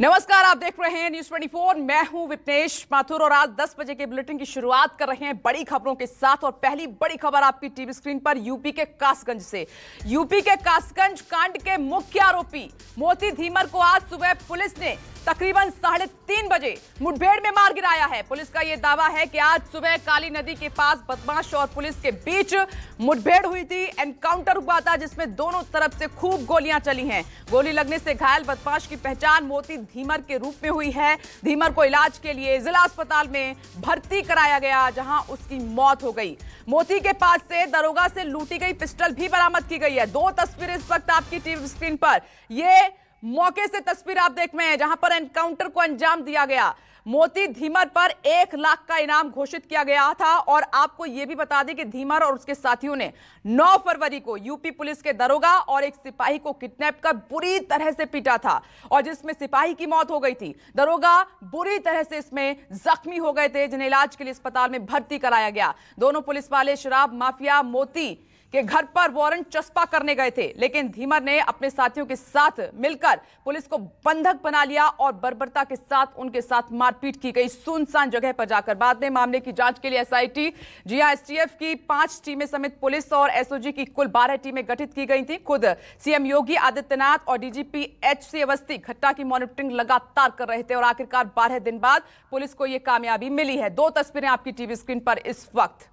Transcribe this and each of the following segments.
नमस्कार आप देख रहे हैं न्यूज 24 मैं हूं विपनेश माथुर और आज 10 बजे के बुलेटिन की शुरुआत कर रहे हैं बड़ी खबरों के साथ और पहली बड़ी खबर आपकी टीवी स्क्रीन पर यूपी के कासगंज से यूपी के कासगंज कांड के मुख्य आरोपी मोती धीमर को आज सुबह पुलिस ने तकरीबन साढ़े तीन बजे मुठभेड़ में मार गिराया है पुलिस का यह दावा है कि आज सुबह काली नदी के पास बदमाश और पुलिस के बीच मुठभेड़ हुई थी एनकाउंटर हुआ था जिसमें दोनों तरफ से खूब गोलियां चली हैं गोली लगने से घायल बदमाश की पहचान मोती धीमर के रूप में हुई है धीमर को इलाज के लिए जिला अस्पताल में भर्ती कराया गया जहां उसकी मौत हो गई मोती के पास से दरोगा से लूटी गई पिस्टल भी बरामद की गई है दो तस्वीरें इस वक्त आपकी टीवी स्क्रीन पर यह मौके से तस्वीर आप देख रहे हैं जहां पर एनकाउंटर को अंजाम दिया गया मोती धीमर पर एक लाख का इनाम घोषित किया गया था और आपको यह भी बता दें कि धीमर और उसके साथियों ने 9 फरवरी को यूपी पुलिस के दरोगा और एक सिपाही को किडनैप कर बुरी तरह से पीटा था और जिसमें सिपाही की मौत हो गई थी दरोगा बुरी तरह से इसमें जख्मी हो गए थे जिन्हें इलाज के लिए अस्पताल में भर्ती कराया गया दोनों पुलिस वाले शराब माफिया मोती के घर पर वारंट चस्पा करने गए थे लेकिन धीमर ने अपने साथियों के साथ मिलकर पुलिस को बंधक बना लिया और बर्बरता के साथ उनके साथ मारपीट की गई सुनसान जगह पर जाकर बाद में मामले की जांच के लिए एसआईटी जीआईएसटीएफ की पांच टीमें समेत पुलिस और एसओजी की कुल बारह टीमें गठित की गई थी खुद सीएम योगी आदित्यनाथ और डीजीपी एच सी अवस्थी घटना की मॉनिटरिंग लगातार कर रहे थे और आखिरकार बारह दिन बाद पुलिस को यह कामयाबी मिली है दो तस्वीरें आपकी टीवी स्क्रीन पर इस वक्त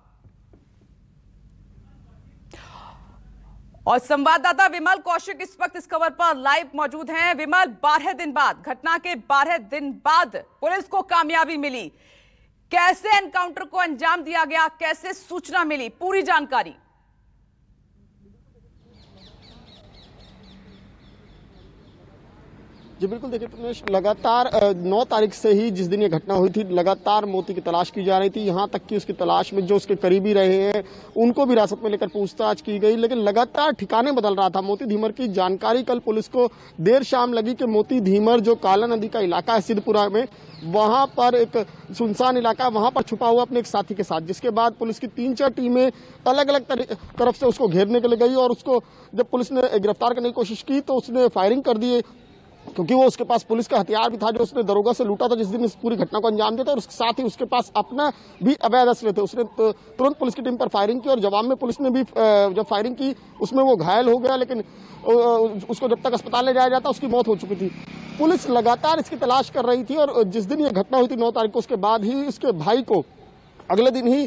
और संवाददाता विमल कौशिक इस वक्त इस खबर पर लाइव मौजूद हैं विमल बारह दिन बाद घटना के बारह दिन बाद पुलिस को कामयाबी मिली कैसे एनकाउंटर को अंजाम दिया गया कैसे सूचना मिली पूरी जानकारी जी बिल्कुल देखिए प्रदेश लगातार नौ तारीख से ही जिस दिन ये घटना हुई थी लगातार मोती की तलाश की जा रही थी यहाँ तक कि उसकी तलाश में जो उसके करीबी रहे हैं उनको भी हिरासत में लेकर पूछताछ की गई लेकिन लगातार ठिकाने बदल रहा था मोती धीमर की जानकारी कल पुलिस को देर शाम लगी कि मोती धीमर जो काला नदी का इलाका है सिद्धपुरा में वहाँ पर एक सुनसान इलाका वहाँ पर छुपा हुआ अपने एक साथी के साथ जिसके बाद पुलिस की तीन चार टीमें अलग अलग तरफ से उसको घेरने के लिए गई और उसको जब पुलिस ने गिरफ्तार करने की कोशिश की तो उसने फायरिंग कर दी क्योंकि वो उसके पास पुलिस का हथियार भी था जो उसने दरोगा से लूटा था जिस दिन इस पूरी घटना को अंजाम दिया था और उसके साथ ही उसके पास अपना भी अवैध असले थे उसने तुरंत पुलिस की टीम पर फायरिंग की और जवाब में पुलिस ने भी जब फायरिंग की उसमें वो घायल हो गया लेकिन उसको जब तक अस्पताल ले जाया जाता उसकी मौत हो चुकी थी पुलिस लगातार इसकी तलाश कर रही थी और जिस दिन ये घटना हुई थी नौ तारीख को उसके बाद ही इसके भाई को अगले दिन ही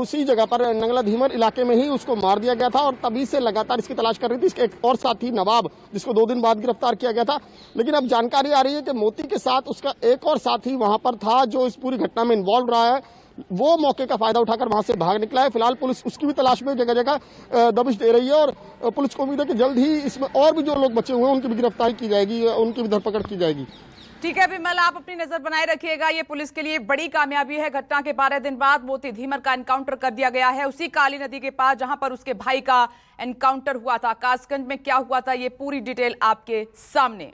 उसी जगह पर नंगला धीमर इलाके में ही उसको मार दिया गया था और तभी से लगातार इसकी तलाश कर रही थी इसके एक और साथी नवाब जिसको दो दिन बाद गिरफ्तार किया गया था लेकिन अब जानकारी आ रही है कि मोती के साथ उसका एक और साथी वहां पर था जो इस पूरी घटना में इन्वॉल्व रहा है वो मौके का फायदा उठाकर वहां से भाग निकला है फिलहाल पुलिस उसकी भी तलाश में जगह जगह दबिश दे रही है और पुलिस को उम्मीद है कि जल्द ही इसमें और भी जो लोग बचे हुए हैं उनकी भी गिरफ्तारी की जाएगी उनकी भी धरपकड़ की जाएगी ठीक है विमल आप अपनी नजर बनाए रखिएगा ये पुलिस के लिए बड़ी कामयाबी है घटना के बारह दिन बाद मोती धीमर का एनकाउंटर कर दिया गया है उसी काली नदी के पास जहां पर उसके भाई का एनकाउंटर हुआ था कासगंज में क्या हुआ था ये पूरी डिटेल आपके सामने